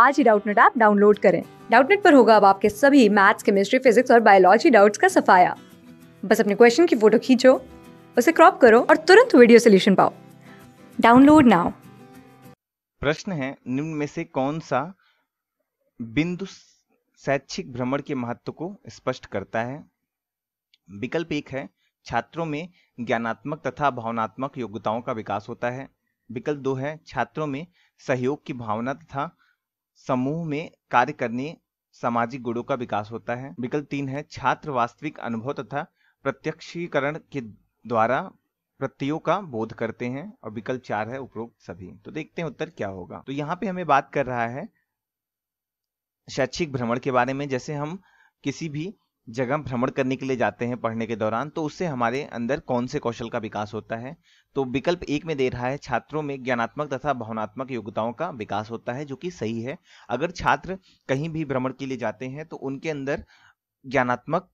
आज ही Doubtnut app download करें डाउटनेट पर होगा अब आपके सभी मैथ्स केमिस्ट्री फिजिक्स और बायोलॉजी डाउट्स का सफाया बस अपने क्वेश्चन की फोटो खींचो उसे क्रॉप करो और तुरंत वीडियो सोल्यूशन पाओ डाउनलोड नाउ प्रश्न है निम्न में से कौन सा बिंदु शैक्षिक भ्रमण के महत्व को स्पष्ट करता है विकल्प एक है छात्रों में ज्ञानात्मक तथा भावनात्मक योग्यताओं का विकास होता है विकल्प दो है छात्रों में सहयोग की भावना तथा समूह में कार्य करने सामाजिक गुणों का विकास होता है विकल्प तीन है छात्र वास्तविक अनुभव तथा प्रत्यक्षीकरण के द्वारा प्रत्ययों का बोध करते हैं और विकल्प चार है उपरोक्त सभी तो देखते हैं उत्तर क्या होगा तो यहाँ पे हमें बात कर रहा है शैक्षिक भ्रमण के बारे में जैसे हम किसी भी जगह भ्रमण करने के लिए जाते हैं पढ़ने के दौरान तो उससे हमारे अंदर कौन से कौशल का विकास होता है तो विकल्प एक में दे रहा है छात्रों में ज्ञानात्मक तथा भावनात्मक योग्यताओं का विकास होता है जो कि सही है अगर छात्र कहीं भी भ्रमण के लिए जाते हैं तो उनके अंदर ज्ञानात्मक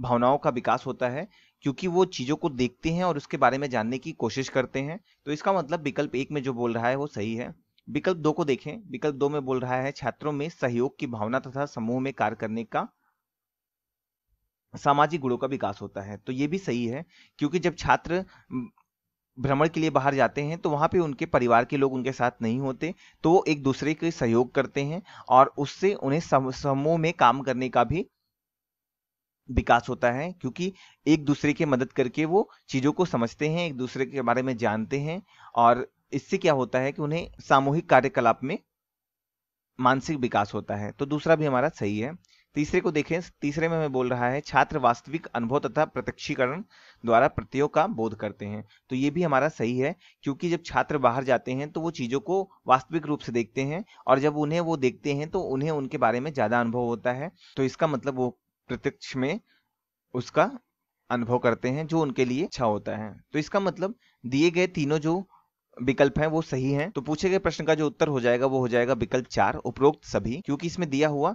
भावनाओं का विकास होता है क्योंकि वो चीज़ों को देखते हैं और उसके बारे में जानने की कोशिश करते हैं तो इसका मतलब विकल्प एक में जो बोल रहा है वो सही है विकल्प दो को देखें विकल्प दो में बोल रहा है छात्रों में सहयोग की भावना तथा समूह में कार्य करने का सामाजिक गुणों का विकास होता है तो ये भी सही है क्योंकि जब छात्र भ्रमण के लिए बाहर जाते हैं तो वहाँ पे उनके परिवार के लोग उनके साथ नहीं होते तो वो एक दूसरे के सहयोग करते हैं और उससे उन्हें समूह में काम करने का भी विकास होता है क्योंकि एक दूसरे की मदद करके वो चीज़ों को समझते हैं एक दूसरे के बारे में जानते हैं और इससे क्या होता है कि उन्हें सामूहिक कार्यकलाप में मानसिक विकास होता है तो दूसरा भी हमारा सही है तीसरे को देखें तीसरे में हमें बोल रहा है छात्र वास्तविक अनुभव तथा प्रत्यक्षीकरण द्वारा प्रत्ययों का बोध करते हैं तो ये भी हमारा सही है क्योंकि जब छात्र बाहर जाते हैं तो वो चीज़ों को वास्तविक रूप से देखते हैं और जब उन्हें वो देखते हैं तो उन्हें उनके बारे में ज़्यादा अनुभव होता है तो इसका मतलब वो प्रत्यक्ष में उसका अनुभव करते हैं जो उनके लिए अच्छा होता है तो इसका मतलब दिए गए तीनों जो विकल्प हैं वो सही हैं तो पूछे गए प्रश्न का जो उत्तर हो जाएगा वो हो जाएगा विकल्प चार उपरोक्त सभी क्योंकि इसमें दिया हुआ